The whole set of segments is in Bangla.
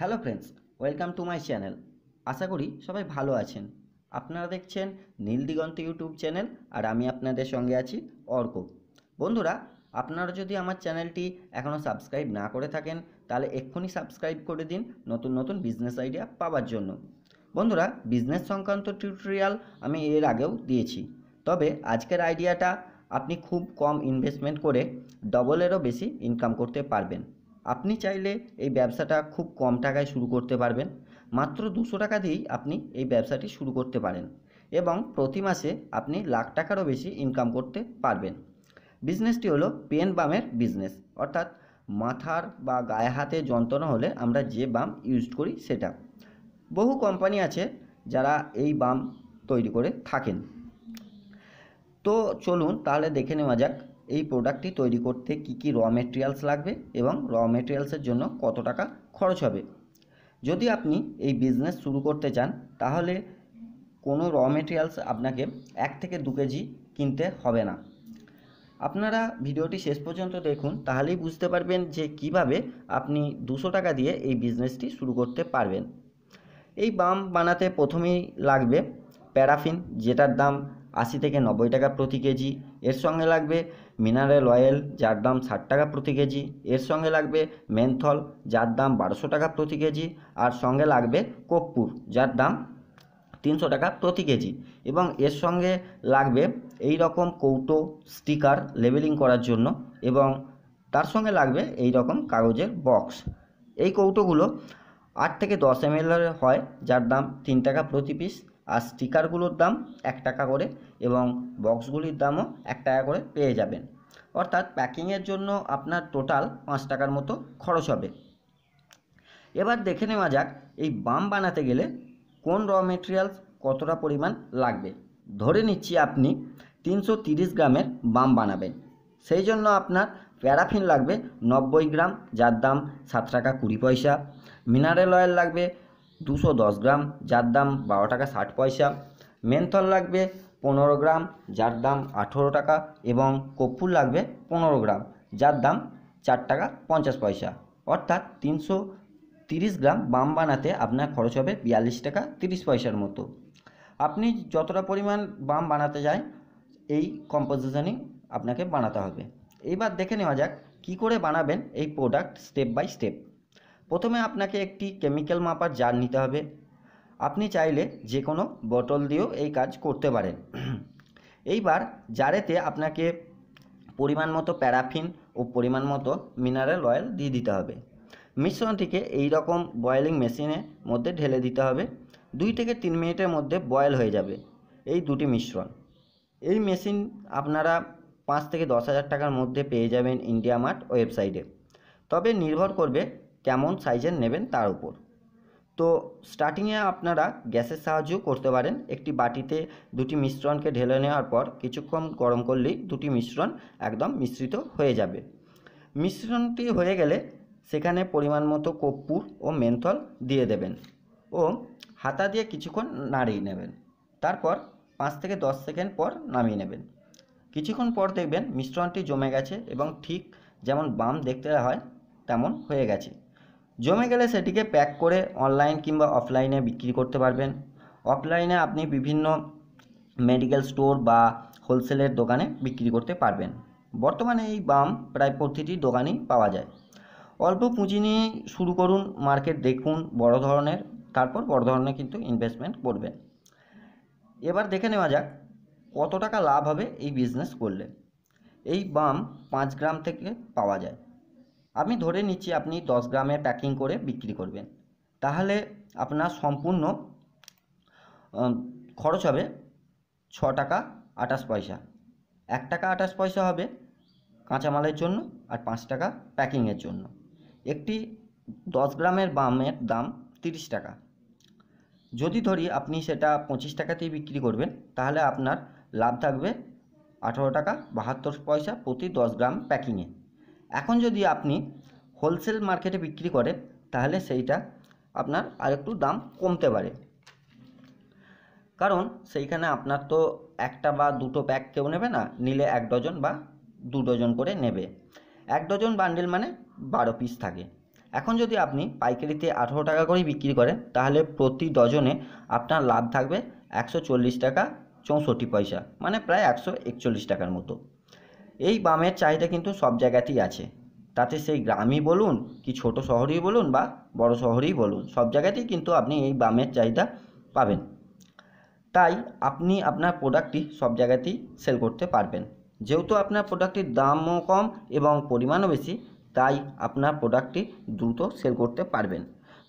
hello friends welcome to my channel আশা করি সবাই ভালো আছেন আপনারা দেখছেন নীল দিগন্ত ইউটিউব চ্যানেল আর আমি আপনাদের সঙ্গে আছি অর্ক বন্ধুরা আপনারা যদি আমার চ্যানেলটি এখনও সাবস্ক্রাইব না করে থাকেন তাহলে এক্ষুনি সাবস্ক্রাইব করে দিন নতুন নতুন বিজনেস আইডিয়া পাওয়ার জন্য বন্ধুরা বিজনেস সংক্রান্ত টিউটোরিয়াল আমি এর আগেও দিয়েছি তবে আজকের আইডিয়াটা আপনি খুব কম ইনভেস্টমেন্ট করে ডবলেরও বেশি ইনকাম করতে পারবেন আপনি চাইলে এই ব্যবসাটা খুব কম টাকায় শুরু করতে পারবেন মাত্র দুশো টাকা দিয়েই আপনি এই ব্যবসাটি শুরু করতে পারেন এবং প্রতি মাসে আপনি লাখ টাকারও বেশি ইনকাম করতে পারবেন বিজনেসটি হলো পেন বামের বিজনেস অর্থাৎ মাথার বা গায়ে হাতে যন্ত্রণা হলে আমরা যে বাম ইউজ করি সেটা বহু কোম্পানি আছে যারা এই বাম তৈরি করে থাকেন তো চলুন তাহলে দেখে নেওয়া যাক এই প্রোডাক্টটি তৈরি করতে কি কি র মেটেরিয়ালস লাগবে এবং র মেটেরিয়ালসের জন্য কত টাকা খরচ হবে যদি আপনি এই বিজনেস শুরু করতে চান তাহলে কোনো র মেটেরিয়ালস আপনাকে এক থেকে দু কেজি কিনতে হবে না আপনারা ভিডিওটি শেষ পর্যন্ত দেখুন তাহলেই বুঝতে পারবেন যে কিভাবে আপনি দুশো টাকা দিয়ে এই বিজনেসটি শুরু করতে পারবেন এই বাম বানাতে প্রথমেই লাগবে প্যারাফিন যেটার দাম আশি থেকে নব্বই টাকা প্রতি কেজি এর সঙ্গে লাগবে মিনারেল অয়েল যার দাম ষাট টাকা প্রতি কেজি এর সঙ্গে লাগবে মেন্থল যার দাম বারোশো টাকা প্রতি কেজি আর সঙ্গে লাগবে কপ্পুর যার দাম তিনশো টাকা প্রতি কেজি এবং এর সঙ্গে লাগবে এই রকম কৌটো স্টিকার লেবেলিং করার জন্য এবং তার সঙ্গে লাগবে এই রকম কাগজের বক্স এই কৌটোগুলো আট থেকে দশ এম হয় যার দাম তিন টাকা প্রতি পিস আর স্টিকারগুলোর দাম এক টাকা করে এবং বক্সগুলির দামও এক টাকা করে পেয়ে যাবেন অর্থাৎ প্যাকিংয়ের জন্য আপনার টোটাল পাঁচ টাকার মতো খরচ হবে এবার দেখে নেওয়া যাক এই বাম বানাতে গেলে কোন র মেটেরিয়ালস কতটা পরিমাণ লাগবে ধরে নিচ্ছি আপনি তিনশো গ্রামের বাম বানাবেন সেই জন্য আপনার প্যারাফিন লাগবে নব্বই গ্রাম যার দাম সাত টাকা কুড়ি পয়সা মিনারেল অয়েল লাগবে দুশো দশ গ্রাম যার দাম বারো টাকা ষাট পয়সা মেন্থল লাগবে পনেরো গ্রাম যার দাম আঠেরো টাকা এবং কপ্পুর লাগবে পনেরো গ্রাম যার দাম চার টাকা পঞ্চাশ পয়সা অর্থাৎ তিনশো তিরিশ গ্রাম বাম বানাতে আপনার খরচ হবে বিয়াল্লিশ টাকা তিরিশ পয়সার মতো আপনি যতটা পরিমাণ বাম বানাতে যায় এই কম্পোজিশনই আপনাকে বানাতে হবে এইবার দেখে নেওয়া যাক কি করে বানাবেন এই প্রোডাক্ট স্টেপ বাই স্টেপ প্রথমে আপনাকে একটি কেমিক্যাল মাপার জার নিতে হবে আপনি চাইলে যে কোনো বোতল দিয়েও এই কাজ করতে পারেন এইবার জারেতে আপনাকে পরিমাণ মতো প্যারাফিন ও পরিমাণ মতো মিনারেল অয়েল দিয়ে দিতে হবে মিশ্রণটিকে এই রকম বয়েলিং মেশিনের মধ্যে ঢেলে দিতে হবে দুই থেকে তিন মিনিটের মধ্যে বয়েল হয়ে যাবে এই দুটি মিশ্রণ এই মেশিন আপনারা পাঁচ থেকে দশ হাজার টাকার মধ্যে পেয়ে যাবেন ইন্ডিয়া মার্ট ওয়েবসাইটে তবে নির্ভর করবে কেমন সাইজের নেবেন তার উপর তো স্টার্টিংয়ে আপনারা গ্যাসের সাহায্যেও করতে পারেন একটি বাটিতে দুটি মিশ্রণকে ঢেলে নেওয়ার পর কিছুক্ষণ গরম করলেই দুটি মিশ্রণ একদম মিশ্রিত হয়ে যাবে মিশ্রণটি হয়ে গেলে সেখানে পরিমাণ মতো কর্পূর ও মেন্থল দিয়ে দেবেন ও হাতা দিয়ে কিছুক্ষণ নাড়িয়ে নেবেন তারপর পাঁচ থেকে দশ সেকেন্ড পর নামিয়ে নেবেন কিছুক্ষণ পর দেখবেন মিশ্রণটি জমে গেছে এবং ঠিক যেমন বাম দেখতে হয় তেমন হয়ে গেছে জমে গেলে সেটিকে প্যাক করে অনলাইন কিংবা অফলাইনে বিক্রি করতে পারবেন অফলাইনে আপনি বিভিন্ন মেডিকেল স্টোর বা হোলসেলের দোকানে বিক্রি করতে পারবেন বর্তমানে এই বাম প্রায় প্রতিটি দোকানেই পাওয়া যায় অল্প পুঁজি নিয়ে শুরু করুন মার্কেট দেখুন বড় ধরনের তারপর বড় ধরনের কিন্তু ইনভেস্টমেন্ট করবেন এবার দেখে নেওয়া যাক কত টাকা লাভ হবে এই বিজনেস করলে এই বাম পাঁচ গ্রাম থেকে পাওয়া যায় আমি ধরে নিচ্ছি আপনি দশ গ্রামে প্যাকিং করে বিক্রি করবেন তাহলে আপনার সম্পূর্ণ খরচ হবে ছ টাকা আঠাশ পয়সা এক টাকা আঠাশ পয়সা হবে কাঁচামালের জন্য আর পাঁচ টাকা প্যাকিংয়ের জন্য একটি দশ গ্রামের বামের দাম তিরিশ টাকা যদি ধরি আপনি সেটা পঁচিশ টাকাতেই বিক্রি করবেন তাহলে আপনার লাভ থাকবে আঠারো টাকা বাহাত্তর পয়সা প্রতি দশ গ্রাম প্যাকিংয়ে এখন যদি আপনি হোলসেল মার্কেটে বিক্রি করে তাহলে সেইটা আপনার আরেকটু দাম কমতে পারে কারণ সেইখানে আপনার তো একটা বা দুটো প্যাক কেউ নেবে না নিলে এক ডজন বা দু ডজন করে নেবে এক ডজন বান্ডেল মানে বারো পিস থাকে এখন যদি আপনি পাইকারিতে আঠেরো টাকা করে বিক্রি করেন তাহলে প্রতি ডজনে আপনার লাভ থাকবে একশো টাকা চৌষট্টি পয়সা মানে প্রায় একশো একচল্লিশ টাকার মতো এই বামের চাহিদা কিন্তু সব জায়গাতেই আছে তাতে সেই গ্রামই বলুন কি ছোট শহরেই বলুন বা বড় শহরেই বলুন সব জায়গাতেই কিন্তু আপনি এই বামের চাহিদা পাবেন তাই আপনি আপনার প্রোডাক্টটি সব জায়গাতেই সেল করতে পারবেন যেহেতু আপনার প্রোডাক্টটির দামও কম এবং পরিমাণও বেশি তাই আপনার প্রোডাক্টটি দ্রুত সেল করতে পারবেন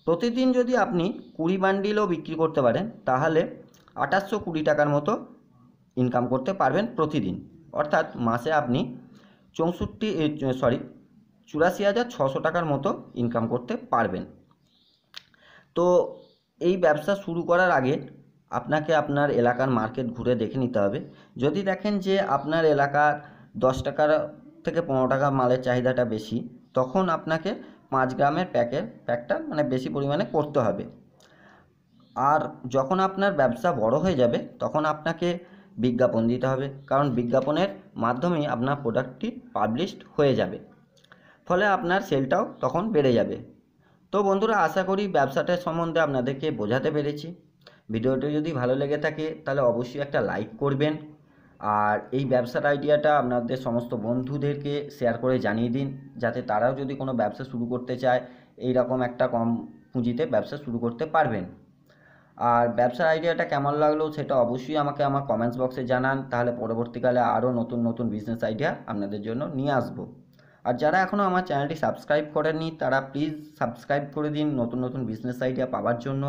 প্রতিদিন যদি আপনি কুড়ি বান্ডিলও বিক্রি করতে পারেন তাহলে আঠাশশো কুড়ি টাকার মতো ইনকাম করতে পারবেন প্রতিদিন অর্থাৎ মাসে আপনি চৌষট্টি সরি চুরাশি হাজার ছশো টাকার মতো ইনকাম করতে পারবেন তো এই ব্যবসা শুরু করার আগে আপনাকে আপনার এলাকার মার্কেট ঘুরে দেখে নিতে হবে যদি দেখেন যে আপনার এলাকার দশ টাকার থেকে পনেরো টাকা মালের চাহিদাটা বেশি তখন আপনাকে পাঁচ গ্রামের প্যাকের প্যাকটা মানে বেশি পরিমাণে করতে হবে আর যখন আপনার ব্যবসা বড় হয়ে যাবে তখন আপনাকে বিজ্ঞাপন দিতে হবে কারণ বিজ্ঞাপনের মাধ্যমেই আপনার প্রোডাক্টটি পাবলিশড হয়ে যাবে ফলে আপনার সেলটাও তখন বেড়ে যাবে তো বন্ধুরা আশা করি ব্যবসাটা সম্বন্ধে আপনাদেরকে বোঝাতে পেরেছি ভিডিওটি যদি ভালো লেগে থাকে তাহলে অবশ্যই একটা লাইক করবেন আর এই ব্যবসার আইডিয়াটা আপনাদের সমস্ত বন্ধুদেরকে শেয়ার করে জানিয়ে দিন যাতে তারাও যদি কোনো ব্যবসা শুরু করতে চায় এই রকম একটা কম পুঁজিতে ব্যবসা শুরু করতে পারবেন আর ব্যবসার আইডিয়াটা কেমন লাগলো সেটা অবশ্যই আমাকে আমার কমেন্টস বক্সে জানান তাহলে পরবর্তীকালে আরও নতুন নতুন বিজনেস আইডিয়া আপনাদের জন্য নিয়ে আসবো আর যারা এখনও আমার চ্যানেলটি সাবস্ক্রাইব করেননি তারা প্লিজ সাবস্ক্রাইব করে দিন নতুন নতুন বিজনেস আইডিয়া পাওয়ার জন্য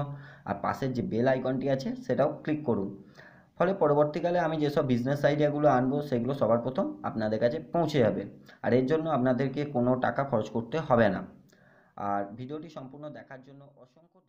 আর পাশের যে বেল আইকনটি আছে সেটাও ক্লিক করুন ফলে পরবর্তীকালে আমি যেসব বিজনেস আইডিয়াগুলো আনবো সেগুলো সবার প্রথম আপনাদের কাছে পৌঁছে যাবে আর এর জন্য আপনাদেরকে কোনো টাকা খরচ করতে হবে না আর ভিডিওটি সম্পূর্ণ দেখার জন্য অসংখ্য